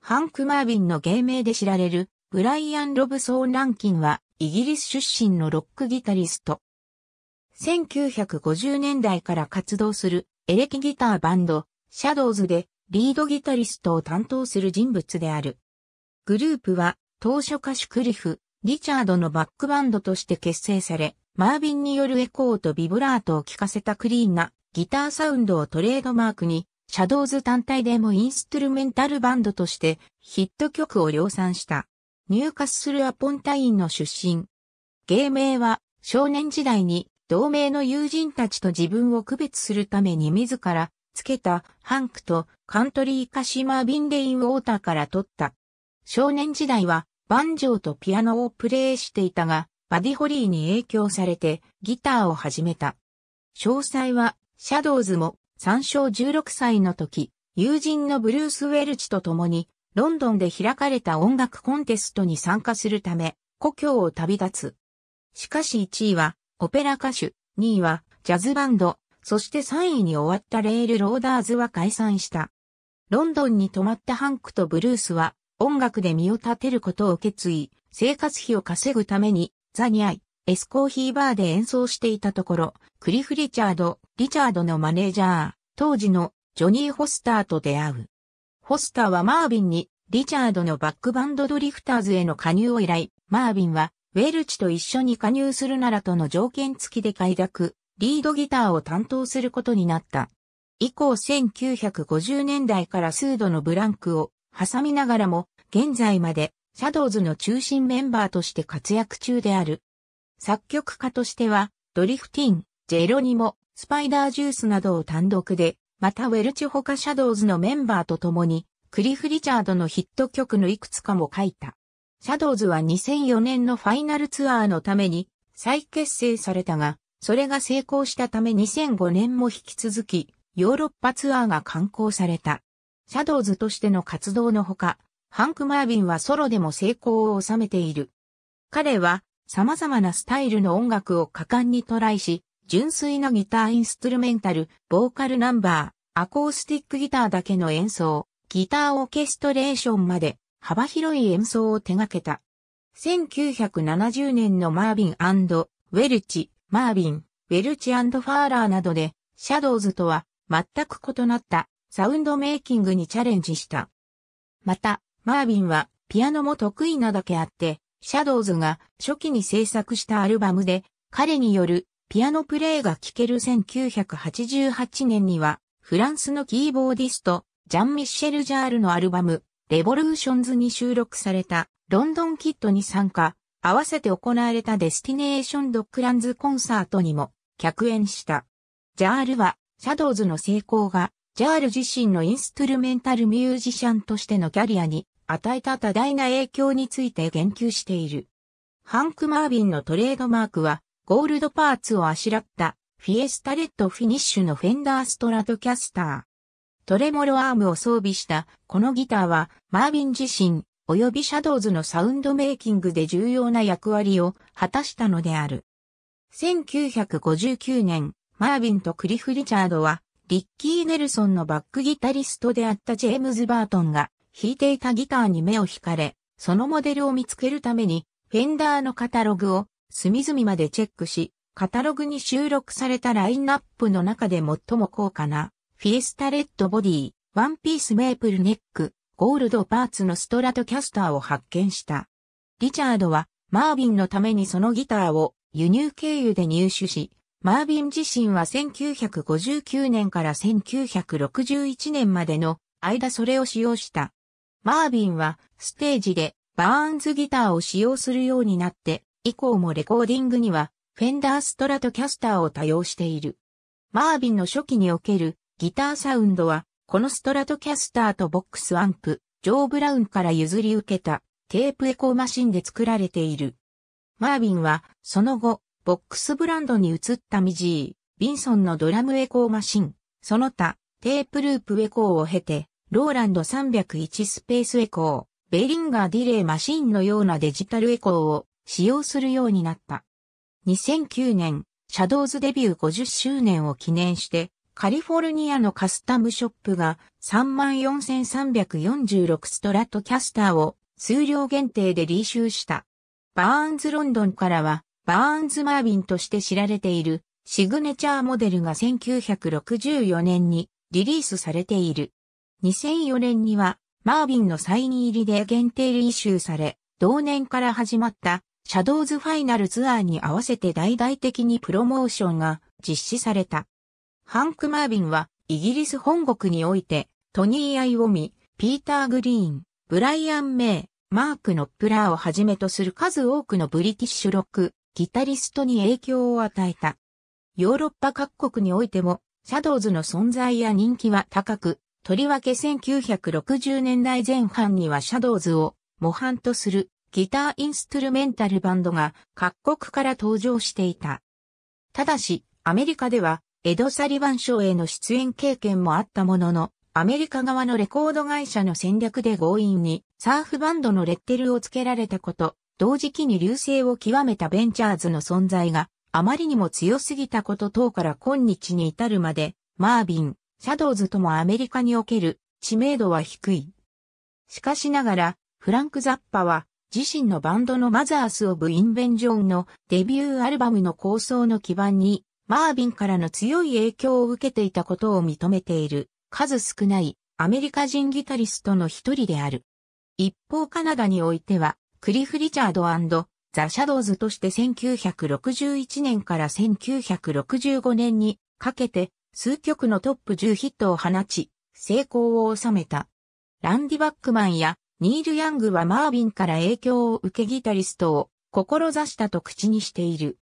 ハンク・マービンの芸名で知られるブライアン・ロブソーン・ランキンはイギリス出身のロックギタリスト。1950年代から活動するエレキギターバンド、シャドウズでリードギタリストを担当する人物である。グループは当初歌手クリフ、リチャードのバックバンドとして結成され、マービンによるエコーとビブラートを聴かせたクリーンなギターサウンドをトレードマークにシャドウズ単体でもインストゥルメンタルバンドとしてヒット曲を量産した。ニューカッスル・アポンタインの出身。芸名は少年時代に同盟の友人たちと自分を区別するために自らつけたハンクとカントリーカシマービン・レイン・ウォーターから取った。少年時代はバンジョーとピアノをプレイしていたが、バディ・ホリーに影響されてギターを始めた。詳細はシャドウズも参照16歳の時、友人のブルース・ウェルチと共に、ロンドンで開かれた音楽コンテストに参加するため、故郷を旅立つ。しかし1位は、オペラ歌手、2位は、ジャズバンド、そして3位に終わったレール・ローダーズは解散した。ロンドンに泊まったハンクとブルースは、音楽で身を立てることを決意、生活費を稼ぐために、ザニアイ、エスコーヒーバーで演奏していたところ、クリフ・リチャード、リチャードのマネージャー、当時のジョニー・ホスターと出会う。ホスターはマービンに、リチャードのバックバンドドリフターズへの加入を依頼、マービンは、ウェルチと一緒に加入するならとの条件付きで快諾、リードギターを担当することになった。以降1950年代から数度のブランクを挟みながらも、現在まで、シャドウズの中心メンバーとして活躍中である。作曲家としては、ドリフティン、ジェロニモ、スパイダージュースなどを単独で、またウェルチホカシャドウズのメンバーと共に、クリフ・リチャードのヒット曲のいくつかも書いた。シャドウズは2004年のファイナルツアーのために再結成されたが、それが成功したため2005年も引き続き、ヨーロッパツアーが刊行された。シャドウズとしての活動のほか、ハンク・マービンはソロでも成功を収めている。彼は様々なスタイルの音楽を果敢にトライし、純粋なギターインストゥルメンタル、ボーカルナンバー、アコースティックギターだけの演奏、ギターオーケストレーションまで幅広い演奏を手掛けた。1970年のマービンウェルチ、マービン、ウェルチファーラーなどで、シャドウズとは全く異なったサウンドメイキングにチャレンジした。また、マービンはピアノも得意なだけあって、シャドウズが初期に制作したアルバムで、彼によるピアノプレイが聴ける1988年には、フランスのキーボーディスト、ジャン・ミッシェル・ジャールのアルバム、レボルーションズに収録された、ロンドンキットに参加、合わせて行われたデスティネーション・ドックランズコンサートにも、客演した。ジャールは、シャドウズの成功が、ジャール自身のインストゥルメンタルミュージシャンとしてのキャリアに与えた多大な影響について言及している。ハンク・マービンのトレードマークは、ゴールドパーツをあしらった、フィエスタレッドフィニッシュのフェンダーストラトキャスター。トレモロアームを装備した、このギターは、マービン自身、及びシャドウズのサウンドメイキングで重要な役割を果たしたのである。1959年、マービンとクリフ・リチャードは、リッキー・ネルソンのバックギタリストであったジェームズ・バートンが、弾いていたギターに目を惹かれ、そのモデルを見つけるために、フェンダーのカタログを隅々までチェックし、カタログに収録されたラインナップの中で最も高価な、フィエスタレッドボディ、ワンピースメープルネック、ゴールドパーツのストラトキャスターを発見した。リチャードは、マービンのためにそのギターを輸入経由で入手し、マービン自身は1959年から1961年までの間それを使用した。マービンはステージでバーンズギターを使用するようになって以降もレコーディングにはフェンダーストラトキャスターを多用している。マービンの初期におけるギターサウンドはこのストラトキャスターとボックスアンプ、ジョー・ブラウンから譲り受けたテープエコーマシンで作られている。マービンはその後ボックスブランドに移ったミジー、ビンソンのドラムエコーマシン、その他、テープループエコーを経て、ローランド301スペースエコー、ベリンガーディレイマシンのようなデジタルエコーを使用するようになった。2009年、シャドウズデビュー50周年を記念して、カリフォルニアのカスタムショップが34,346ストラットキャスターを数量限定でリーシューした。バーンズロンドンからは、バーンズマービンとして知られているシグネチャーモデルが1964年にリリースされている。2004年には、マービンのサイン入りで限定リイシューされ、同年から始まったシャドウズファイナルツアーに合わせて大々的にプロモーションが実施された。ハンク・マービンはイギリス本国においてトニー・アイオミ、ピーター・グリーン、ブライアン・メイ、マーク・ノップラーをはじめとする数多くのブリティッシュロック、ギタリストに影響を与えた。ヨーロッパ各国においてもシャドウズの存在や人気は高く、とりわけ1960年代前半にはシャドウズを模範とするギターインストゥルメンタルバンドが各国から登場していた。ただし、アメリカではエド・サリバン賞への出演経験もあったものの、アメリカ側のレコード会社の戦略で強引にサーフバンドのレッテルをつけられたこと、同時期に流星を極めたベンチャーズの存在があまりにも強すぎたこと等から今日に至るまで、マービン、シャドウズともアメリカにおける知名度は低い。しかしながら、フランク・ザッパは自身のバンドのマザース・オブ・インベンジョンのデビューアルバムの構想の基盤に、マービンからの強い影響を受けていたことを認めている、数少ないアメリカ人ギタリストの一人である。一方カナダにおいては、クリフ・リチャードザ・シャドウズとして1961年から1965年にかけて数曲のトップ10ヒットを放ち、成功を収めた。ランディ・バックマンやニール・ヤングはマービンから影響を受けギタリストを志したと口にしている。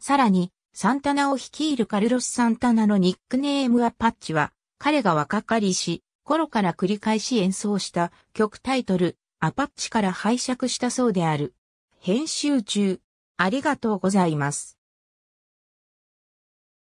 さらに、サンタナを率いるカルロス・サンタナのニックネームはパッチは、彼が若かりし、頃から繰り返し演奏した曲タイトル、アパッチから拝借したそうである。編集中、ありがとうございます。